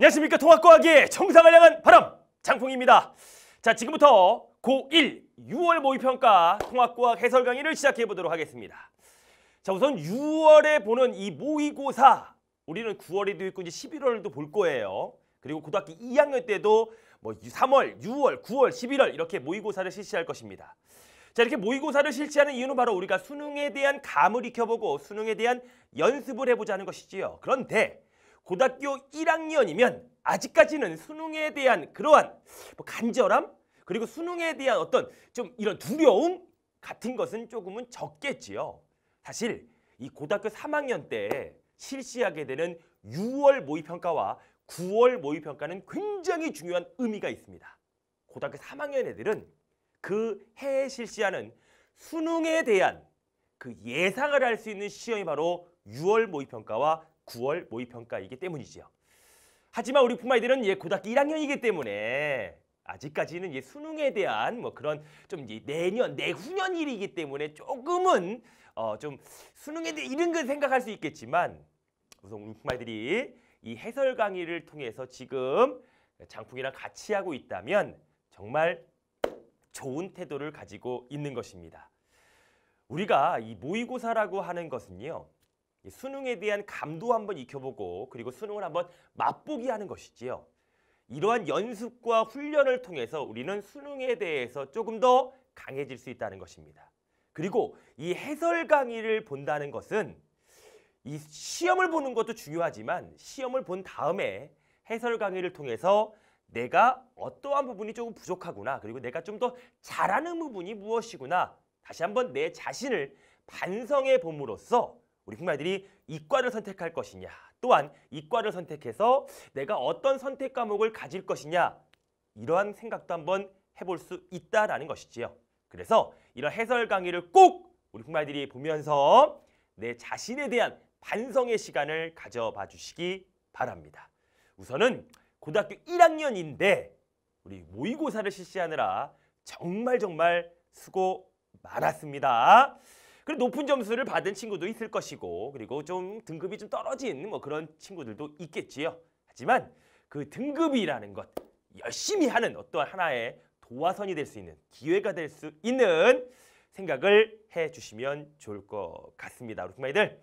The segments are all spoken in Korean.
안녕하십니까 통합과학의 정상을 향한 바람 장풍입니다. 자 지금부터 고1 6월 모의평가 통합과학 해설 강의를 시작해 보도록 하겠습니다. 자 우선 6월에 보는 이 모의고사 우리는 9월에도 있고 이제 11월도 볼 거예요. 그리고 고등학교 2학년 때도 뭐 3월, 6월, 9월, 11월 이렇게 모의고사를 실시할 것입니다. 자 이렇게 모의고사를 실시하는 이유는 바로 우리가 수능에 대한 감을 익혀보고 수능에 대한 연습을 해보자는 것이지요. 그런데 고등학교 1학년이면 아직까지는 수능에 대한 그러한 뭐 간절함 그리고 수능에 대한 어떤 좀 이런 두려움 같은 것은 조금은 적겠지요. 사실 이 고등학교 3학년 때 실시하게 되는 6월 모의평가와 9월 모의평가는 굉장히 중요한 의미가 있습니다. 고등학교 3학년 애들은 그 해에 실시하는 수능에 대한 그 예상을 할 수 있는 시험이 바로 6월 모의평가와 9월 모의평가이기 때문이죠 하지만 우리 푸마이들은 예, 고등학교 1학년이기 때문에 아직까지는 예, 수능에 대한 뭐 그런 좀 예, 내년, 내후년 일이기 때문에 조금은 어, 좀 수능에 대해 이런 걸 생각할 수 있겠지만 우선 우리 푸마이들이 이 해설 강의를 통해서 지금 장풍이랑 같이 하고 있다면 정말 좋은 태도를 가지고 있는 것입니다. 우리가 이 모의고사라고 하는 것은요. 수능에 대한 감도 한번 익혀보고 그리고 수능을 한번 맛보기 하는 것이지요. 이러한 연습과 훈련을 통해서 우리는 수능에 대해서 조금 더 강해질 수 있다는 것입니다. 그리고 이 해설 강의를 본다는 것은 이 시험을 보는 것도 중요하지만 시험을 본 다음에 해설 강의를 통해서 내가 어떠한 부분이 조금 부족하구나 그리고 내가 좀 더 잘하는 부분이 무엇이구나 다시 한번 내 자신을 반성해 봄으로써 우리 흑말들이 이과를 선택할 것이냐 또한 이과를 선택해서 내가 어떤 선택 과목을 가질 것이냐 이러한 생각도 한번 해볼 수 있다라는 것이지요. 그래서 이런 해설 강의를 꼭 우리 흑말들이 보면서 내 자신에 대한 반성의 시간을 가져봐 주시기 바랍니다. 우선은 고등학교 1학년인데 우리 모의고사를 실시하느라 정말 정말 수고 많았습니다. 그 높은 점수를 받은 친구도 있을 것이고 그리고 좀 등급이 좀 떨어진 뭐 그런 친구들도 있겠지요. 하지만 그 등급이라는 것 열심히 하는 어떠한 하나의 도화선이 될 수 있는 기회가 될 수 있는 생각을 해주시면 좋을 것 같습니다. 우리 부모님들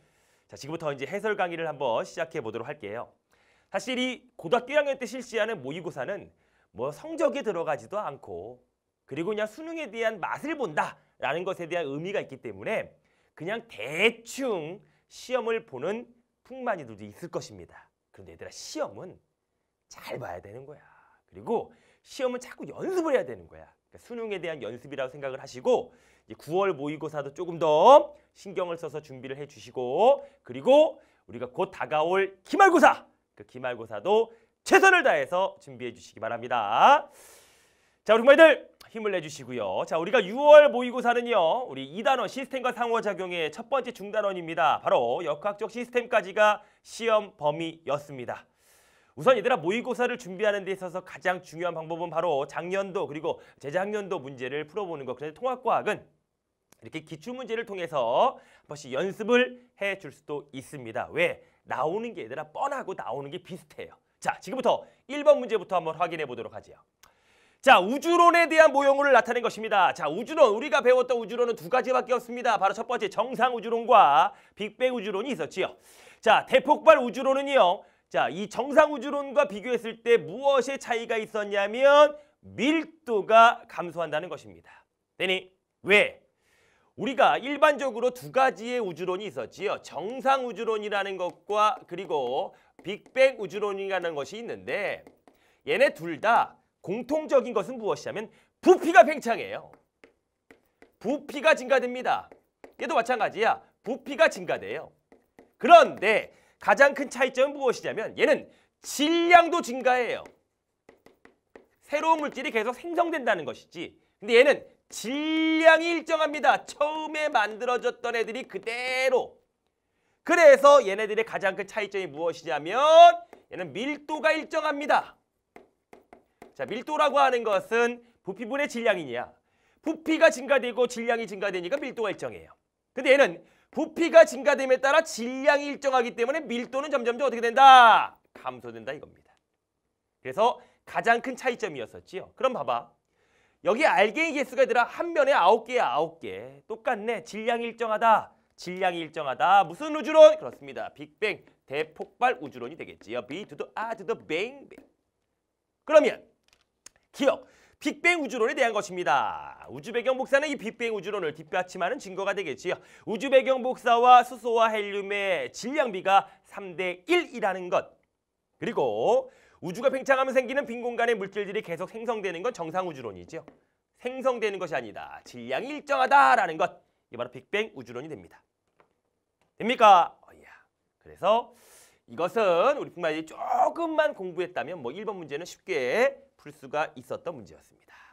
자 지금부터 이제 해설 강의를 한번 시작해 보도록 할게요. 사실 이 고등학교 1학년 때 실시하는 모의고사는 뭐 성적이 들어가지도 않고 그리고 그냥 수능에 대한 맛을 본다 라는 것에 대한 의미가 있기 때문에 그냥 대충 시험을 보는 풍만이들도 있을 것입니다. 그런데 얘들아 시험은 잘 봐야 되는 거야. 그리고 시험은 자꾸 연습을 해야 되는 거야. 그러니까 수능에 대한 연습이라고 생각을 하시고 이제 9월 모의고사도 조금 더 신경을 써서 준비를 해주시고 그리고 우리가 곧 다가올 기말고사! 그 기말고사도 최선을 다해서 준비해 주시기 바랍니다. 자, 우리 공부들 힘을 내주시고요. 자, 우리가 6월 모의고사는요. 우리 2단원 시스템과 상호작용의 첫 번째 중단원입니다. 바로 역학적 시스템까지가 시험 범위였습니다. 우선 얘들아 모의고사를 준비하는 데 있어서 가장 중요한 방법은 바로 작년도 그리고 재작년도 문제를 풀어보는 것. 그래서 통합과학은 이렇게 기출문제를 통해서 한 번씩 연습을 해 줄 수도 있습니다. 왜? 나오는 게 얘들아 뻔하고 나오는 게 비슷해요. 자, 지금부터 1번 문제부터 한번 확인해 보도록 하지요. 자, 우주론에 대한 모형을 나타낸 것입니다. 자, 우주론, 우리가 배웠던 우주론은 두 가지밖에 없습니다. 바로 첫 번째 정상 우주론과 빅뱅 우주론이 있었지요. 자, 대폭발 우주론은요. 자, 이 정상 우주론과 비교했을 때 무엇의 차이가 있었냐면 밀도가 감소한다는 것입니다. 되니 왜? 우리가 일반적으로 두 가지의 우주론이 있었지요. 정상 우주론이라는 것과 그리고 빅뱅 우주론이라는 것이 있는데 얘네 둘다 공통적인 것은 무엇이냐면 부피가 팽창해요. 부피가 증가됩니다. 얘도 마찬가지야. 부피가 증가돼요. 그런데 가장 큰 차이점은 무엇이냐면 얘는 질량도 증가해요. 새로운 물질이 계속 생성된다는 것이지. 근데 얘는 질량이 일정합니다. 처음에 만들어졌던 애들이 그대로. 그래서 얘네들의 가장 큰 차이점이 무엇이냐면 얘는 밀도가 일정합니다. 자, 밀도라고 하는 것은 부피분의 질량이냐. 부피가 증가되고 질량이 증가되니까 밀도가 일정해요. 근데 얘는 부피가 증가됨에 따라 질량이 일정하기 때문에 밀도는 점점점 어떻게 된다? 감소된다 이겁니다. 그래서 가장 큰 차이점이었었지요. 그럼 봐봐. 여기 알갱이 개수가 얘들아 한 면에 아홉 개야 아홉 개 똑같네. 질량이 일정하다. 질량이 일정하다. 무슨 우주론? 그렇습니다. 빅뱅, 대폭발 우주론이 되겠지요. 비 to 아 h e A t 그러면 기억, 빅뱅 우주론에 대한 것입니다. 우주배경 복사는 이 빅뱅 우주론을 뒷받침하는 증거가 되겠지요. 우주배경 복사와 수소와 헬륨의 질량비가 3대 1이라는 것. 그리고 우주가 팽창하면 생기는 빈 공간에 물질들이 계속 생성되는 건 정상 우주론이죠. 생성되는 것이 아니다. 질량이 일정하다라는 것. 이게 바로 빅뱅 우주론이 됩니다. 됩니까? 어, 이 예. 야. 그래서 이것은 우리 뿐만 아니라 조금만 공부했다면 뭐 1번 문제는 쉽게 풀 수가 있었던 문제였습니다.